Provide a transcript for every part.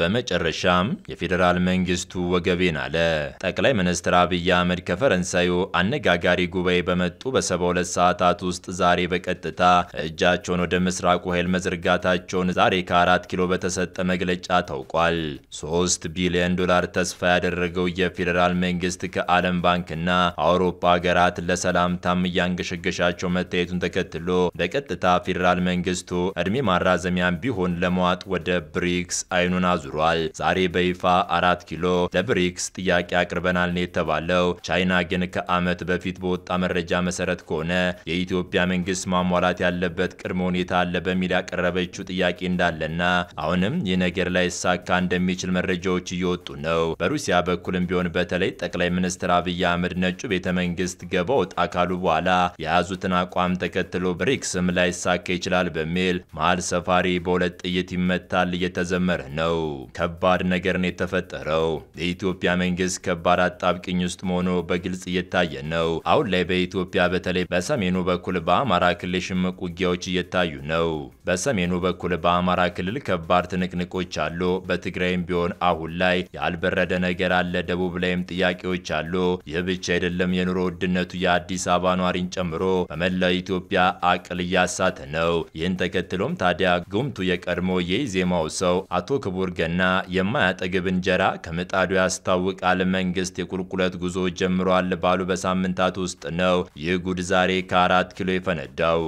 በመጨረሻም የፌዴራል መንግስቱ ወገቤን አለ። ጠቅላይ ሚኒስትር አብይ አህመድ ከፈረንሳዩ አነጋጋሪ ጉባኤ በመጡ በ ሁለት ሰዓታት ውስጥ ዛሬ በቀጥታ እጃቸውን ወደ ምስራቁ ኃይል መዘርጋታቸውን ዛሬ ከአራት ኪሎ በተሰጠ መግለጫ ታውቋል። ሶስት ቢሊዮን ዶላር ተስፋ ያደረገው የፌዴራል መንግስት ከዓለም ባንክና አውሮፓ ሀገራት ለሰላምታም እያንገሸገሻቸው መታየቱን ተከትሎ በቀጥታ ፌዴራል መንግስቱ እድሜ ማራዘሚያም ቢሆን ለመዋጥ ወደ ብሪክስ አይኑን አዙ ተዘርዝሯል። ዛሬ በይፋ አራት ኪሎ ለብሪክስ ጥያቄ አቅርበናል ነው የተባለው። ቻይና ግን ከዓመት በፊት በወጣ መረጃ መሰረት ከሆነ የኢትዮጵያ መንግስት ማሟላት ያለበት ቅድመ ሁኔታ አለ በሚል ያቀረበችው ጥያቄ እንዳለና አሁንም ይህ ነገር ላይ ሳካ እንደሚችል መረጃዎች እየወጡ ነው። በሩሲያ በኩልም ቢሆን በተለይ ጠቅላይ ሚኒስትር አብይ አህመድ ነጩ ቤተ መንግስት ገባ ወጣ ካሉ በኋላ የያዙትን አቋም ተከትሎ ብሪክስም ላይሳካ ይችላል በሚል መሀል ሰፋሪ በሁለት ጥይት ይመታል እየተዘመረ ነው። ከባድ ነገር ነው የተፈጠረው። የኢትዮጵያ መንግስት ከባድ አጣብቅኝ ውስጥ መሆኑ በግልጽ እየታየ ነው። አሁን ላይ በኢትዮጵያ በተለይ በሰሜኑ በኩል በአማራ ክልል ሽምቅ ውጊያዎች እየታዩ ነው። በሰሜኑ በኩል በአማራ ክልል ከባድ ትንቅንቆች አሉ። በትግራይም ቢሆን አሁን ላይ ያልበረደ ነገር አለ። ደቡብ ላይም ጥያቄዎች አሉ። ይህ ብቻ አይደለም። የኑሮ ውድነቱ የአዲስ አበባ ኗሪን ጨምሮ በመላው ኢትዮጵያ አቅል እያሳተ ነው። ይህን ተከትሎም ታዲያ ጉምቱ የቀድሞ የኢዜማው ሰው አቶ ክቡር ገ የተወደደና የማያጠግብ እንጀራ ከምጣዱ ያስታውቃል። መንግስት የቁልቁለት ጉዞ ጀምሯል ባሉ በሳምንታት ውስጥ ነው ይህ ጉድ ዛሬ ከአራት ኪሎ የፈነዳው።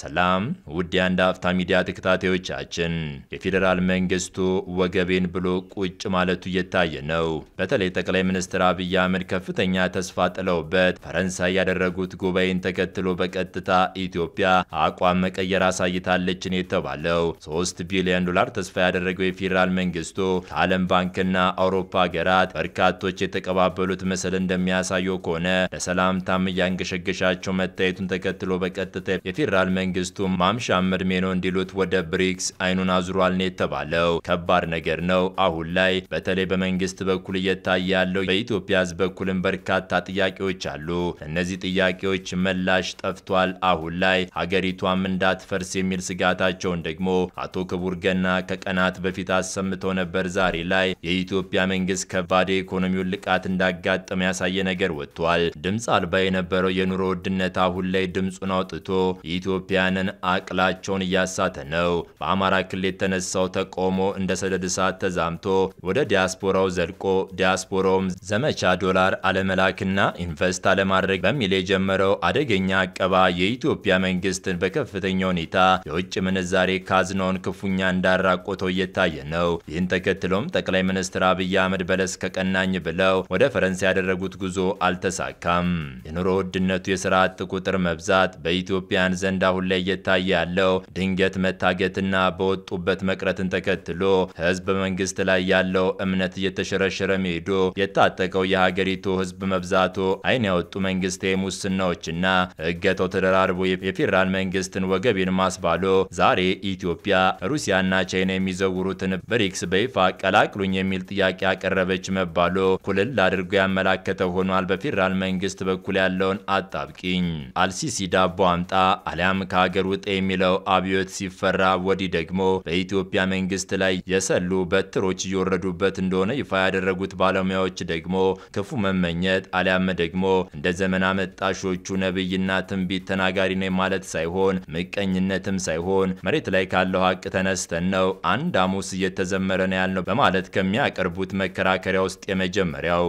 ሰላም ውድ የአንድ አፍታ ሚዲያ ተከታታዮቻችን፣ የፌዴራል መንግስቱ ወገቤን ብሎ ቁጭ ማለቱ እየታየ ነው። በተለይ ጠቅላይ ሚኒስትር አብይ አህመድ ከፍተኛ ተስፋ ጥለውበት ፈረንሳይ ያደረጉት ጉባኤን ተከትሎ በቀጥታ ኢትዮጵያ አቋም መቀየር አሳይታለችን የተባለው 3 ቢሊዮን ዶላር ተስፋ ያደረገው የፌዴራል መንግስቱ ከዓለም ባንክና አውሮፓ ሀገራት በርካቶች የተቀባበሉት ምስል እንደሚያሳየው ከሆነ ለሰላምታም እያንገሸገሻቸው መታየቱን ተከትሎ በቀጥታ የፌዴራል መንግስቱ ማምሻም እድሜ ነው እንዲሉት ወደ ብሪክስ አይኑን አዙሯል ነው የተባለው። ከባድ ነገር ነው። አሁን ላይ በተለይ በመንግስት በኩል እየታየ ያለው በኢትዮጵያ ህዝብ በኩልም በርካታ ጥያቄዎች አሉ። እነዚህ ጥያቄዎች ምላሽ ጠፍቷል። አሁን ላይ ሀገሪቷም እንዳትፈርስ የሚል ስጋታቸውን ደግሞ አቶ ክቡር ገና ከቀናት በፊት አሰምተው ነበር። ዛሬ ላይ የኢትዮጵያ መንግስት ከባድ የኢኮኖሚውን ልቃት እንዳጋጠመ ያሳየ ነገር ወጥቷል። ድምፅ አልባ የነበረው የኑሮ ውድነት አሁን ላይ ድምፁን አውጥቶ የኢትዮጵያ ኢትዮጵያንን አቅላቸውን እያሳተ ነው። በአማራ ክልል የተነሳው ተቃውሞ እንደ ሰደድ እሳት ተዛምቶ ወደ ዲያስፖራው ዘልቆ ዲያስፖራውም ዘመቻ ዶላር አለመላክና ኢንቨስት አለማድረግ በሚል የጀመረው አደገኛ አቀባ የኢትዮጵያ መንግስትን በከፍተኛ ሁኔታ የውጭ ምንዛሬ ካዝናውን ክፉኛ እንዳራቆተው እየታየ ነው። ይህን ተከትሎም ጠቅላይ ሚኒስትር አብይ አህመድ በለስ ከቀናኝ ብለው ወደ ፈረንሳይ ያደረጉት ጉዞ አልተሳካም። የኑሮ ውድነቱ፣ የስራ አጥ ቁጥር መብዛት በኢትዮጵያን ዘንድ አሁን አሁን ላይ እየታየ ያለው ድንገት መታገትና በወጡበት መቅረትን ተከትሎ ህዝብ በመንግስት ላይ ያለው እምነት እየተሸረሸረ መሄዱ፣ የታጠቀው የሀገሪቱ ህዝብ መብዛቱ፣ አይን ያወጡ መንግስት ሙስናዎችና እገተው ተደራርቦ የፌዴራል መንግስትን ወገቤን ማስባሉ ዛሬ ኢትዮጵያ ሩሲያና ቻይና የሚዘውሩትን ብሪክስ በይፋ ቀላቅሉኝ የሚል ጥያቄ ያቀረበች መባሉ ኩልል አድርጎ ያመላከተ ሆኗል። በፌዴራል መንግስት በኩል ያለውን አጣብቂኝ አልሲሲ ዳቦ አምጣ አሊያም ከሀገር ውጣ የሚለው አብዮት ሲፈራ ወዲህ ደግሞ በኢትዮጵያ መንግስት ላይ የሰሉ በትሮች እየወረዱበት እንደሆነ ይፋ ያደረጉት ባለሙያዎች ደግሞ ክፉ መመኘት አሊያም ደግሞ እንደ ዘመን አመጣሾቹ ነብይና ትንቢት ተናጋሪ ነኝ ማለት ሳይሆን ምቀኝነትም ሳይሆን መሬት ላይ ካለው ሀቅ ተነስተን ነው አንድ አሙስ እየተዘመረ ነው ያልነው በማለት ከሚያቀርቡት መከራከሪያ ውስጥ የመጀመሪያው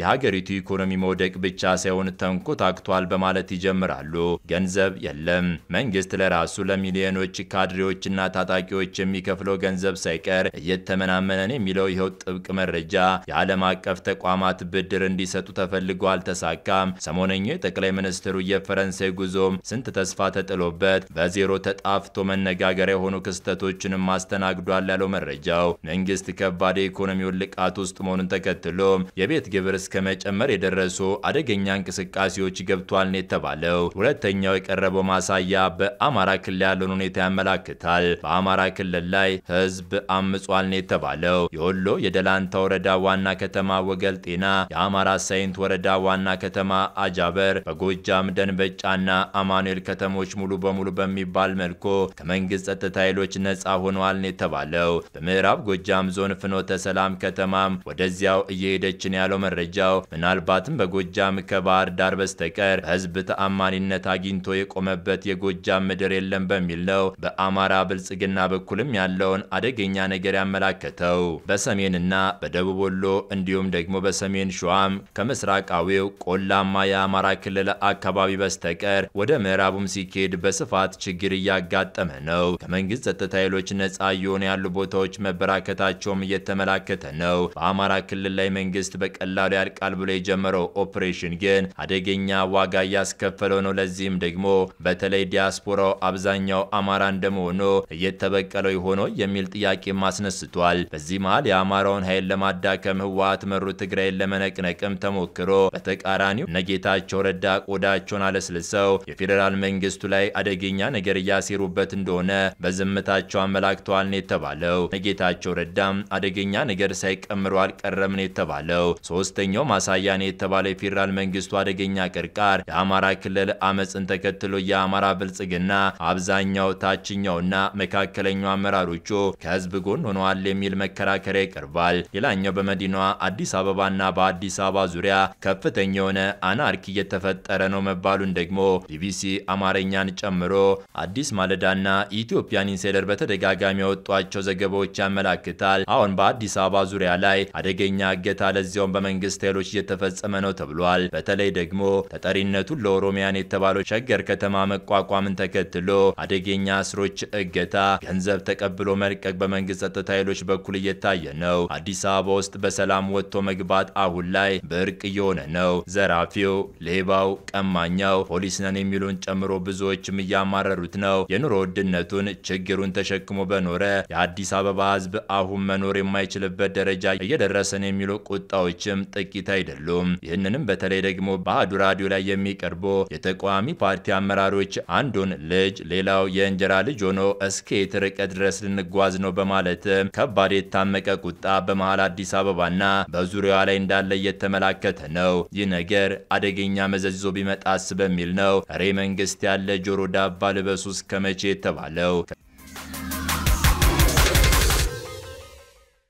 የሀገሪቱ ኢኮኖሚ መውደቅ ብቻ ሳይሆን ተንኮታክቷል በማለት ይጀምራሉ። ገንዘብ የለም። መንግስት ለራሱ ለሚሊዮኖች ካድሬዎችና ታጣቂዎች የሚከፍለው ገንዘብ ሳይቀር እየተመናመነን የሚለው ይኸው ጥብቅ መረጃ የዓለም አቀፍ ተቋማት ብድር እንዲሰጡ ተፈልጎ አልተሳካም። ሰሞነኛው የጠቅላይ ሚኒስትሩ የፈረንሳይ ጉዞም ስንት ተስፋ ተጥሎበት በዜሮ ተጣፍቶ መነጋገሪያ የሆኑ ክስተቶችንም አስተናግዷል ያለው መረጃው መንግስት ከባድ የኢኮኖሚ ውልቃት ውስጥ መሆኑን ተከትሎ የቤት ግብር እስከ መጨመር የደረሱ አደገኛ እንቅስቃሴዎች ገብቷል ነው የተባለው። ሁለተኛው የቀረበው ማሳያ በአማራ ክልል ያለውን ሁኔታ ያመላክታል። በአማራ ክልል ላይ ህዝብ አምጿል ነው የተባለው። የወሎ የደላንታ ወረዳ ዋና ከተማ ወገል ጤና፣ የአማራ ሳይንት ወረዳ ዋና ከተማ አጃበር፣ በጎጃም ደንበጫና አማኑኤል ከተሞች ሙሉ በሙሉ በሚባል መልኩ ከመንግስት ጸጥታ ኃይሎች ነጻ ሆነዋል ነው የተባለው። በምዕራብ ጎጃም ዞን ፍኖተ ሰላም ከተማም ወደዚያው እየሄደችን ያለው መረጃ መረጃው ምናልባትም በጎጃም ከባህር ዳር በስተቀር በህዝብ ተአማኒነት አግኝቶ የቆመበት የጎጃም ምድር የለም በሚል ነው በአማራ ብልጽግና በኩልም ያለውን አደገኛ ነገር ያመላከተው። በሰሜንና በደቡብ ወሎ እንዲሁም ደግሞ በሰሜን ሸዋም ከምስራቃዊው ቆላማ የአማራ ክልል አካባቢ በስተቀር ወደ ምዕራቡም ሲኬድ በስፋት ችግር እያጋጠመ ነው። ከመንግስት ጸጥታ ኃይሎች ነጻ እየሆኑ ያሉ ቦታዎች መበራከታቸውም እየተመላከተ ነው። በአማራ ክልል ላይ መንግስት በቀላሉ ያልቃል ብሎ የጀመረው ኦፕሬሽን ግን አደገኛ ዋጋ እያስከፈለው ነው። ለዚህም ደግሞ በተለይ ዲያስፖራው አብዛኛው አማራ እንደመሆኑ እየተበቀለው ሆኖ የሚል ጥያቄም አስነስቷል። በዚህ መሃል የአማራውን ኃይል ለማዳከም ህወሓት መሩ ትግራይን ለመነቅነቅም ተሞክሮ በተቃራኒው ነጌታቸው ረዳ ቆዳቸውን አለስልሰው የፌዴራል መንግስቱ ላይ አደገኛ ነገር እያሴሩበት እንደሆነ በዝምታቸው አመላክተዋል ነው የተባለው። ነጌታቸው ረዳም አደገኛ ነገር ሳይቀምሩ አልቀረም ነው የተባለው። ሶስተኛ ሌላኛው ማሳያ ነው የተባለው የፌዴራል መንግስቱ አደገኛ ቅርቃር የአማራ ክልል አመፅን ተከትሎ የአማራ ብልጽግና አብዛኛው ታችኛውና መካከለኛው አመራሮቹ ከህዝብ ጎን ሆነዋል የሚል መከራከሪያ ይቀርባል። ሌላኛው በመዲናዋ አዲስ አበባና በአዲስ አበባ ዙሪያ ከፍተኛ የሆነ አናርኪ እየተፈጠረ ነው መባሉን ደግሞ ቢቢሲ አማርኛን ጨምሮ አዲስ ማለዳና ኢትዮጵያን ኢንሳይደር በተደጋጋሚ ያወጧቸው ዘገባዎች ያመላክታል። አሁን በአዲስ አበባ ዙሪያ ላይ አደገኛ እገታ ለዚያውም በመንግስት ሆስቴሎች እየተፈጸመ ነው ተብሏል። በተለይ ደግሞ ተጠሪነቱን ለኦሮሚያን የተባለው ሸገር ከተማ መቋቋምን ተከትሎ አደገኛ እስሮች፣ እገታ፣ ገንዘብ ተቀብሎ መልቀቅ በመንግስት ጸጥታ ኃይሎች በኩል እየታየ ነው። አዲስ አበባ ውስጥ በሰላም ወጥቶ መግባት አሁን ላይ ብርቅ እየሆነ ነው። ዘራፊው፣ ሌባው፣ ቀማኛው ፖሊስ ነን የሚሉን ጨምሮ ብዙዎችም እያማረሩት ነው። የኑሮ ውድነቱን ችግሩን ተሸክሞ በኖረ የአዲስ አበባ ህዝብ አሁን መኖር የማይችልበት ደረጃ እየደረሰን የሚሉ ቁጣዎችም ጥቂት አይደሉም። ይህንንም በተለይ ደግሞ በአህዱ ራዲዮ ላይ የሚቀርቡ የተቃዋሚ ፓርቲ አመራሮች አንዱን ልጅ ሌላው የእንጀራ ልጅ ሆኖ እስከ ርቀት ድረስ ልንጓዝ ነው በማለት ከባድ የታመቀ ቁጣ በመሃል አዲስ አበባና በዙሪያዋ ላይ እንዳለ እየተመላከተ ነው። ይህ ነገር አደገኛ መዘዝ ይዞ ቢመጣስ በሚል ነው ሬ መንግስት ያለ ጆሮ ዳባ ልበሱ እስከ መቼ የተባለው።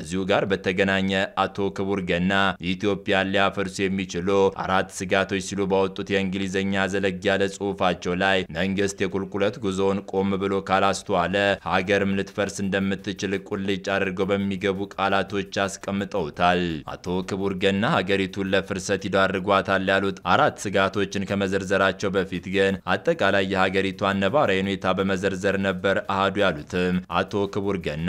ከዚሁ ጋር በተገናኘ አቶ ክቡር ገና ኢትዮጵያን ሊያፈርሱ የሚችሉ አራት ስጋቶች ሲሉ ባወጡት የእንግሊዝኛ ዘለግ ያለ ጽሁፋቸው ላይ መንግስት የቁልቁለት ጉዞውን ቆም ብሎ ካላስተዋለ ሀገርም ልትፈርስ እንደምትችል ቁልጭ አድርገው በሚገቡ ቃላቶች አስቀምጠውታል። አቶ ክቡር ገና ሀገሪቱን ለፍርሰት ይዳርጓታል ያሉት አራት ስጋቶችን ከመዘርዘራቸው በፊት ግን አጠቃላይ የሀገሪቷን ነባራዊ ሁኔታ በመዘርዘር ነበር አህዱ ያሉትም አቶ ክቡር ገና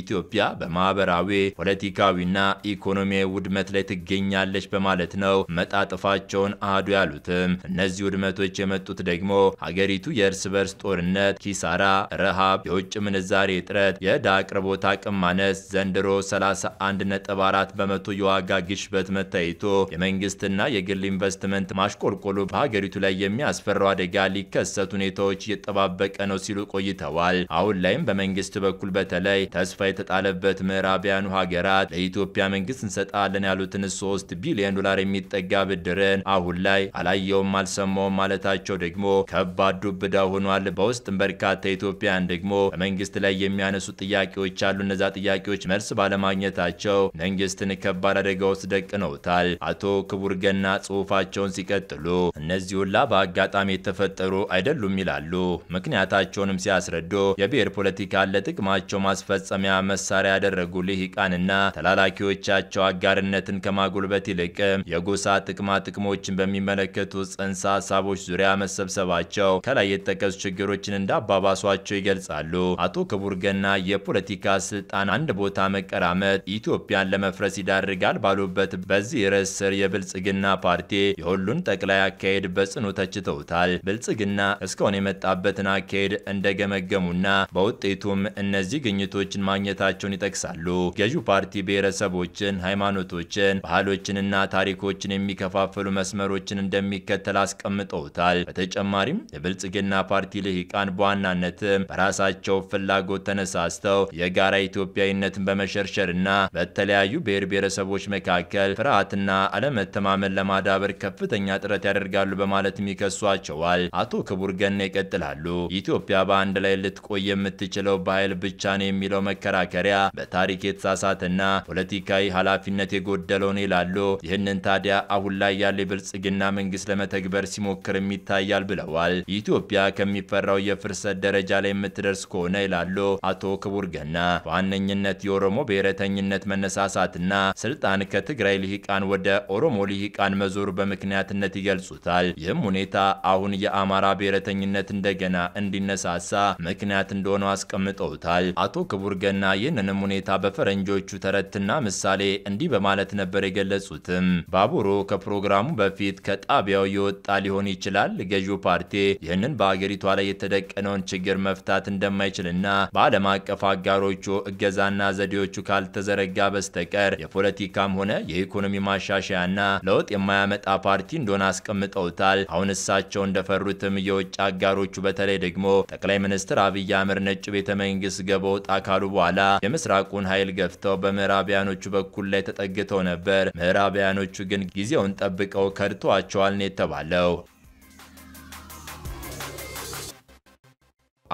ኢትዮጵያ በማህበራዊ ፖለቲካዊና ኢኮኖሚያዊ ውድመት ላይ ትገኛለች በማለት ነው መጣጥፋቸውን አህዱ ያሉትም። እነዚህ ውድመቶች የመጡት ደግሞ ሀገሪቱ የእርስ በርስ ጦርነት፣ ኪሳራ፣ ረሃብ፣ የውጭ ምንዛሬ እጥረት፣ የዕዳ አቅርቦት አቅም ማነስ ዘንድሮ 31.4 በመቶ የዋጋ ግሽበት መታይቶ የመንግስትና የግል ኢንቨስትመንት ማሽቆልቆሉ በሀገሪቱ ላይ የሚያስፈራው አደጋ ሊከሰት ሁኔታዎች እየጠባበቀ ነው ሲሉ ቆይተዋል። አሁን ላይም በመንግስት በኩል በተለይ ተስፋ የተጣለበት ምዕራቢያኑ አፍሪካውያኑ ሀገራት ለኢትዮጵያ መንግስት እንሰጣለን ያሉትን ሶስት ቢሊዮን ዶላር የሚጠጋ ብድርን አሁን ላይ አላየውም አልሰማውም ማለታቸው ደግሞ ከባድ ዱብ እዳ ሆኗል። በውስጥም በርካታ ኢትዮጵያውያን ደግሞ በመንግስት ላይ የሚያነሱ ጥያቄዎች አሉ። እነዛ ጥያቄዎች መልስ ባለማግኘታቸው መንግስትን ከባድ አደጋ ውስጥ ደቅነውታል። አቶ ክቡር ገና ጽሁፋቸውን ሲቀጥሉ እነዚህ ሁላ በአጋጣሚ የተፈጠሩ አይደሉም ይላሉ። ምክንያታቸውንም ሲያስረዱ የብሔር ፖለቲካ ለጥቅማቸው ማስፈጸሚያ መሳሪያ ያደረጉልህ ስልጣንና ተላላኪዎቻቸው አጋርነትን ከማጎልበት ይልቅ የጎሳ ጥቅማ ጥቅሞችን በሚመለከቱ ጽንሰ ሀሳቦች ዙሪያ መሰብሰባቸው ከላይ የተጠቀሱ ችግሮችን እንዳባባሷቸው ይገልጻሉ። አቶ ክቡር ገና የፖለቲካ ስልጣን አንድ ቦታ መቀራመጥ ኢትዮጵያን ለመፍረስ ይዳርጋል ባሉበት በዚህ ርዕስ ስር የብልጽግና ፓርቲ የሁሉን ጠቅላይ አካሄድ በጽኑ ተችተውታል። ብልጽግና እስካሁን የመጣበትን አካሄድ እንደገመገሙና በውጤቱም እነዚህ ግኝቶችን ማግኘታቸውን ይጠቅሳሉ። ገዢው ፓርቲ ብሔረሰቦችን፣ ሃይማኖቶችን፣ ባህሎችንና ታሪኮችን የሚከፋፍሉ መስመሮችን እንደሚከተል አስቀምጠውታል። በተጨማሪም የብልጽግና ፓርቲ ልሂቃን በዋናነትም በራሳቸው ፍላጎት ተነሳስተው የጋራ ኢትዮጵያዊነትን በመሸርሸርና በተለያዩ ብሔር ብሔረሰቦች መካከል ፍርሃትና አለመተማመን ለማዳበር ከፍተኛ ጥረት ያደርጋሉ በማለትም ይከሷቸዋል። አቶ ክቡር ገና ይቀጥላሉ። ኢትዮጵያ በአንድ ላይ ልትቆይ የምትችለው በኃይል ብቻ ነው የሚለው መከራከሪያ በታሪክ የተሳ መነሳሳትና ፖለቲካዊ ኃላፊነት የጎደለው ነው ይላሉ። ይህንን ታዲያ አሁን ላይ ያለ የብልጽግና መንግስት ለመተግበር ሲሞክርም ይታያል ብለዋል። ኢትዮጵያ ከሚፈራው የፍርሰት ደረጃ ላይ የምትደርስ ከሆነ ይላሉ አቶ ክቡር ገና በዋነኝነት የኦሮሞ ብሔረተኝነት መነሳሳትና ስልጣን ከትግራይ ልሂቃን ወደ ኦሮሞ ልሂቃን መዞር በምክንያትነት ይገልጹታል። ይህም ሁኔታ አሁን የአማራ ብሔረተኝነት እንደገና እንዲነሳሳ ምክንያት እንደሆነው አስቀምጠውታል። አቶ ክቡር ገና ይህንንም ሁኔታ በፈረንጅ ፈረንጆቹ ተረትና ምሳሌ እንዲህ በማለት ነበር የገለጹትም። ባቡሩ ከፕሮግራሙ በፊት ከጣቢያው የወጣ ሊሆን ይችላል። ገዢው ፓርቲ ይህንን በአገሪቷ ላይ የተደቀነውን ችግር መፍታት እንደማይችልና በዓለም አቀፍ አጋሮቹ እገዛና ዘዴዎቹ ካልተዘረጋ በስተቀር የፖለቲካም ሆነ የኢኮኖሚ ማሻሻያና ለውጥ የማያመጣ ፓርቲ እንደሆነ አስቀምጠውታል። አሁን እሳቸው እንደፈሩትም የውጭ አጋሮቹ በተለይ ደግሞ ጠቅላይ ሚኒስትር አብይ አህመድ ነጭ ቤተ መንግስት ገበውጣ ካሉ በኋላ የምስራቁን ኃይል ገፍ ገፍተው በምዕራቢያኖቹ በኩል ላይ ተጠግተው ነበር። ምዕራቢያኖቹ ግን ጊዜውን ጠብቀው ከድቷቸዋል ነው የተባለው።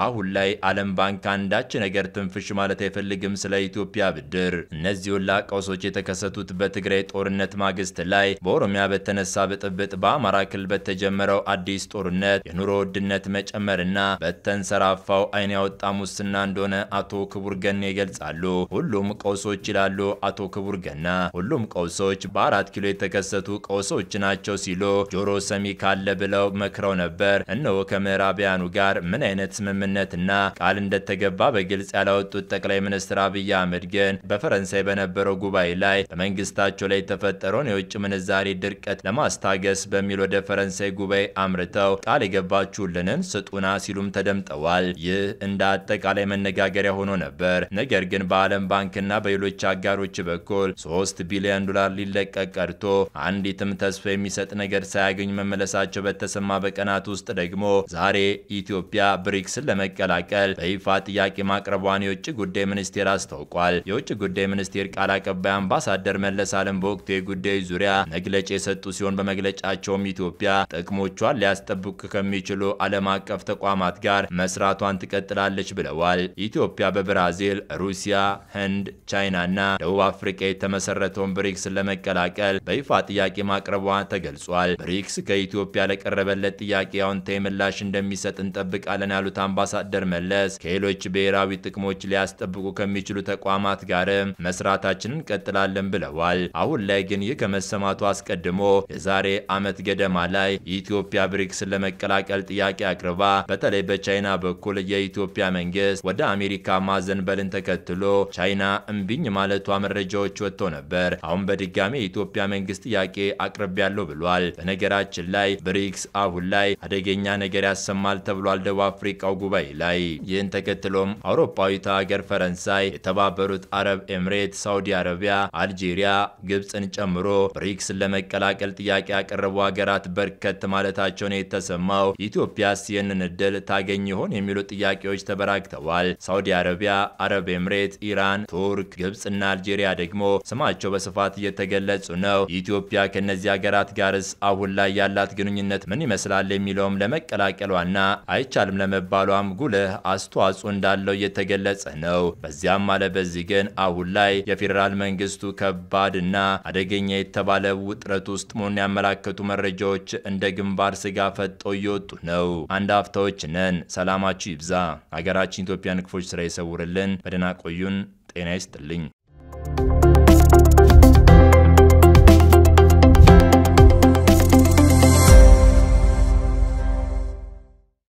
አሁን ላይ ዓለም ባንክ አንዳች ነገር ትንፍሽ ማለት አይፈልግም ስለ ኢትዮጵያ ብድር። እነዚህ ሁላ ቀውሶች የተከሰቱት በትግራይ ጦርነት ማግስት ላይ፣ በኦሮሚያ በተነሳ ብጥብጥ፣ በአማራ ክልል በተጀመረው አዲስ ጦርነት፣ የኑሮ ውድነት መጨመርና በተንሰራፋው አይን ያወጣ ሙስና እንደሆነ አቶ ክቡር ገና ይገልጻሉ። ሁሉም ቀውሶች ይላሉ አቶ ክቡር ገና፣ ሁሉም ቀውሶች በአራት ኪሎ የተከሰቱ ቀውሶች ናቸው ሲሉ ጆሮ ሰሚ ካለ ብለው መክረው ነበር። እነሆ ከምዕራቢያኑ ጋር ምን አይነት ስምምነ ስምምነትና ቃል እንደተገባ በግልጽ ያላወጡት ጠቅላይ ሚኒስትር አብይ አህመድ ግን በፈረንሳይ በነበረው ጉባኤ ላይ በመንግስታቸው ላይ የተፈጠረውን የውጭ ምንዛሬ ድርቀት ለማስታገስ በሚል ወደ ፈረንሳይ ጉባኤ አምርተው ቃል የገባችሁልንን ስጡና ሲሉም ተደምጠዋል። ይህ እንደ አጠቃላይ መነጋገሪያ ሆኖ ነበር። ነገር ግን በዓለም ባንክና በሌሎች አጋሮች በኩል ሶስት ቢሊዮን ዶላር ሊለቀቅ ቀርቶ አንዲትም ተስፋ የሚሰጥ ነገር ሳያገኙ መመለሳቸው በተሰማ በቀናት ውስጥ ደግሞ ዛሬ ኢትዮጵያ ብሪክስን ለመቀላቀል በይፋ ጥያቄ ማቅረቧን የውጭ ጉዳይ ሚኒስቴር አስታውቋል። የውጭ ጉዳይ ሚኒስቴር ቃል አቀባይ አምባሳደር መለስ አለም በወቅቱ የጉዳይ ዙሪያ መግለጫ የሰጡ ሲሆን በመግለጫቸውም ኢትዮጵያ ጥቅሞቿን ሊያስጠብቁ ከሚችሉ ዓለም አቀፍ ተቋማት ጋር መስራቷን ትቀጥላለች ብለዋል። ኢትዮጵያ በብራዚል፣ ሩሲያ፣ ህንድ፣ ቻይና እና ደቡብ አፍሪካ የተመሰረተውን ብሪክስ ለመቀላቀል በይፋ ጥያቄ ማቅረቧ ተገልጿል። ብሪክስ ከኢትዮጵያ ለቀረበለት ጥያቄ አዎንታዊ ምላሽ እንደሚሰጥ እንጠብቃለን ያሉት አምባ አምባሳደር መለስ ከሌሎች ብሔራዊ ጥቅሞች ሊያስጠብቁ ከሚችሉ ተቋማት ጋር መስራታችንን እንቀጥላለን ብለዋል። አሁን ላይ ግን ይህ ከመሰማቱ አስቀድሞ የዛሬ ዓመት ገደማ ላይ የኢትዮጵያ ብሪክስን ለመቀላቀል ጥያቄ አቅርባ በተለይ በቻይና በኩል የኢትዮጵያ መንግስት ወደ አሜሪካ ማዘንበልን ተከትሎ ቻይና እምቢኝ ማለቷ መረጃዎች ወጥቶ ነበር። አሁን በድጋሚ የኢትዮጵያ መንግስት ጥያቄ አቅርቤያለሁ ብሏል። በነገራችን ላይ ብሪክስ አሁን ላይ አደገኛ ነገር ያሰማል ተብሏል። ደቡብ አፍሪካው ጉባኤ ላይ። ይህን ተከትሎም አውሮፓዊቱ ሀገር ፈረንሳይ፣ የተባበሩት አረብ ኤምሬት፣ ሳውዲ አረቢያ፣ አልጄሪያ፣ ግብፅን ጨምሮ ብሪክስን ለመቀላቀል ጥያቄ ያቀረቡ ሀገራት በርከት ማለታቸውን የተሰማው ኢትዮጵያስ ይህንን እድል ታገኝ ይሆን የሚሉ ጥያቄዎች ተበራክተዋል። ሳውዲ አረቢያ፣ አረብ ኤምሬት፣ ኢራን፣ ቱርክ፣ ግብፅና አልጄሪያ ደግሞ ስማቸው በስፋት እየተገለጹ ነው። ኢትዮጵያ ከእነዚህ ሀገራት ጋርስ አሁን ላይ ያላት ግንኙነት ምን ይመስላል የሚለውም ለመቀላቀሏና አይቻልም ለመባሏ ተቋም ጉልህ አስተዋጽኦ እንዳለው እየተገለጸ ነው። በዚያም አለ በዚህ ግን አሁን ላይ የፌዴራል መንግስቱ ከባድና አደገኛ የተባለ ውጥረት ውስጥ መሆኑን ያመላከቱ መረጃዎች እንደ ግንባር ስጋ ፈጠው እየወጡ ነው። አንድ አፍታዎች ነን። ሰላማችሁ ይብዛ። ሀገራችን ኢትዮጵያን ክፎች ስራ ይሰውርልን። በደህና ቆዩን። ጤና ይስጥልኝ።